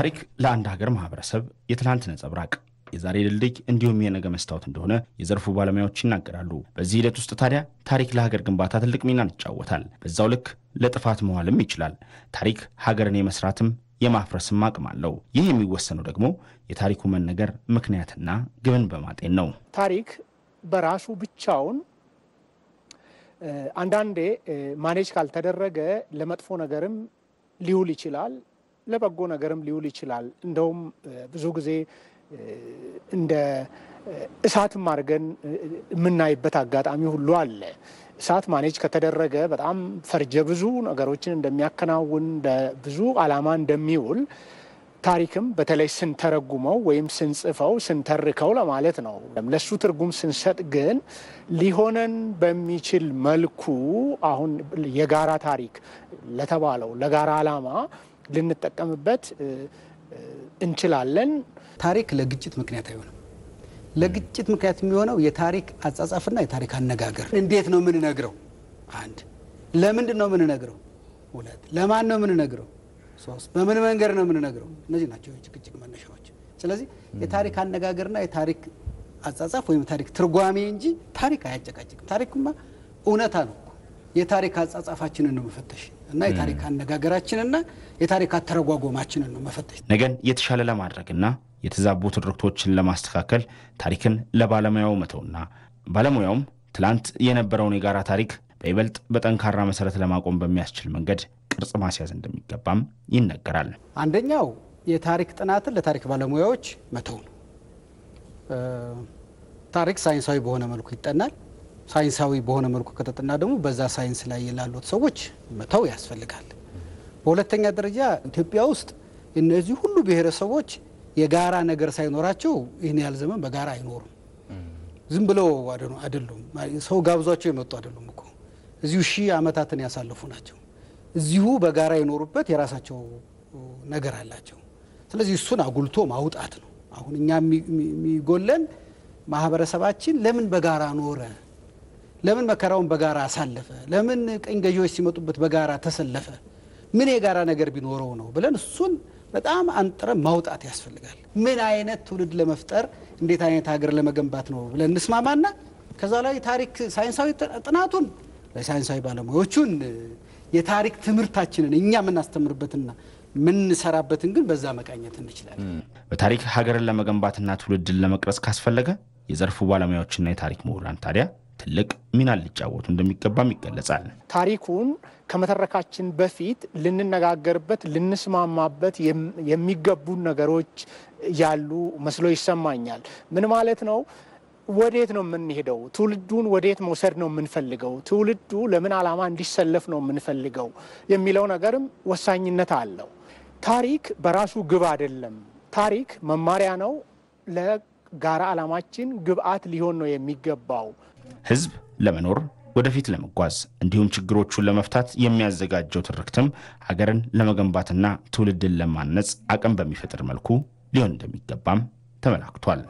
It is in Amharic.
ታሪክ ለአንድ ሀገር ማህበረሰብ የትላንት ነጸብራቅ የዛሬ ድልድይ እንዲሁም የነገ መስታወት እንደሆነ የዘርፉ ባለሙያዎች ይናገራሉ። በዚህ ሂደት ውስጥ ታዲያ ታሪክ ለሀገር ግንባታ ትልቅ ሚናን ይጫወታል። በዛው ልክ ለጥፋት መዋልም ይችላል። ታሪክ ሀገርን የመስራትም የማፍረስም አቅም አለው። ይህ የሚወሰነው ደግሞ የታሪኩ መነገር ምክንያትና ግብን በማጤን ነው። ታሪክ በራሱ ብቻውን አንዳንዴ ማኔጅ ካልተደረገ ለመጥፎ ነገርም ሊውል ይችላል ለበጎ ነገርም ሊውል ይችላል። እንደውም ብዙ ጊዜ እንደ እሳትም አድርገን የምናይበት አጋጣሚ ሁሉ አለ። እሳት ማኔጅ ከተደረገ በጣም ፈርጀ ብዙ ነገሮችን እንደሚያከናውን ብዙ ዓላማ እንደሚውል ታሪክም በተለይ ስንተረጉመው ወይም ስንጽፈው ስንተርከው ለማለት ነው። ለሱ ትርጉም ስንሰጥ ግን ሊሆነን በሚችል መልኩ አሁን የጋራ ታሪክ ለተባለው ለጋራ ዓላማ ልንጠቀምበት እንችላለን። ታሪክ ለግጭት ምክንያት አይሆንም። ለግጭት ምክንያት የሚሆነው የታሪክ አጻጻፍና የታሪክ አነጋገር። እንዴት ነው የምንነግረው? አንድ ለምንድን ነው የምንነግረው? ሁለት ለማን ነው የምንነግረው? ሶስት በምን መንገድ ነው የምንነግረው? እነዚህ ናቸው የጭቅጭቅ መነሻዎች። ስለዚህ የታሪክ አነጋገርና የታሪክ አጻጻፍ ወይም ታሪክ ትርጓሜ እንጂ ታሪክ አያጨቃጭቅም። ታሪክማ እውነታ ነው። የታሪክ አጻጻፋችንን ነው መፈተሽ እና የታሪክ አነጋገራችንና የታሪክ አተረጓጎማችንን ነው መፈተሽ። ነገን የተሻለ ለማድረግና የተዛቡ ትርክቶችን ለማስተካከል ታሪክን ለባለሙያው መተውና ባለሙያውም ትላንት የነበረውን የጋራ ታሪክ በይበልጥ በጠንካራ መሰረት ለማቆም በሚያስችል መንገድ ቅርጽ ማስያዝ እንደሚገባም ይነገራል። አንደኛው የታሪክ ጥናትን ለታሪክ ባለሙያዎች መተው ነው። ታሪክ ሳይንሳዊ በሆነ መልኩ ይጠናል። ሳይንሳዊ በሆነ መልኩ ከተጠና ደግሞ በዛ ሳይንስ ላይ ላሉት ሰዎች መተው ያስፈልጋል። በሁለተኛ ደረጃ ኢትዮጵያ ውስጥ እነዚህ ሁሉ ብሔረሰቦች የጋራ ነገር ሳይኖራቸው ይህን ያህል ዘመን በጋራ አይኖሩም። ዝም ብለው አይደሉም፣ ሰው ጋብዟቸው የመጡ አይደሉም እኮ እዚሁ ሺህ ዓመታትን ያሳለፉ ናቸው። እዚሁ በጋራ የኖሩበት የራሳቸው ነገር አላቸው። ስለዚህ እሱን አጉልቶ ማውጣት ነው። አሁን እኛ የሚጎለን ማህበረሰባችን ለምን በጋራ ኖረ ለምን መከራውን በጋራ አሳለፈ? ለምን ቅኝ ገዢዎች ሲመጡበት በጋራ ተሰለፈ? ምን የጋራ ነገር ቢኖረው ነው ብለን እሱን በጣም አንጥረ ማውጣት ያስፈልጋል። ምን አይነት ትውልድ ለመፍጠር እንዴት አይነት ሀገር ለመገንባት ነው ብለን እንስማማና ከዛ ላይ ታሪክ ሳይንሳዊ ጥናቱን ለሳይንሳዊ ባለሙያዎቹን የታሪክ ትምህርታችንን እኛ የምናስተምርበትና የምንሰራበትን ግን በዛ መቃኘት እንችላለን። በታሪክ ሀገርን ለመገንባትና ትውልድን ለመቅረጽ ካስፈለገ የዘርፉ ባለሙያዎችና የታሪክ ምሁራን ታዲያ ትልቅ ሚና ሊጫወቱ እንደሚገባም ይገለጻል። ታሪኩን ከመተረካችን በፊት ልንነጋገርበት፣ ልንስማማበት የሚገቡ ነገሮች ያሉ መስሎ ይሰማኛል። ምን ማለት ነው? ወዴት ነው የምንሄደው? ትውልዱን ወዴት መውሰድ ነው የምንፈልገው? ትውልዱ ለምን ዓላማ እንዲሰለፍ ነው የምንፈልገው የሚለው ነገርም ወሳኝነት አለው። ታሪክ በራሱ ግብ አይደለም። ታሪክ መማሪያ ነው። ለጋራ ዓላማችን ግብአት ሊሆን ነው የሚገባው። ህዝብ ለመኖር ወደፊት ለመጓዝ እንዲሁም ችግሮቹን ለመፍታት የሚያዘጋጀው ትርክትም ሀገርን ለመገንባትና ትውልድን ለማነጽ አቅም በሚፈጥር መልኩ ሊሆን እንደሚገባም ተመላክቷል።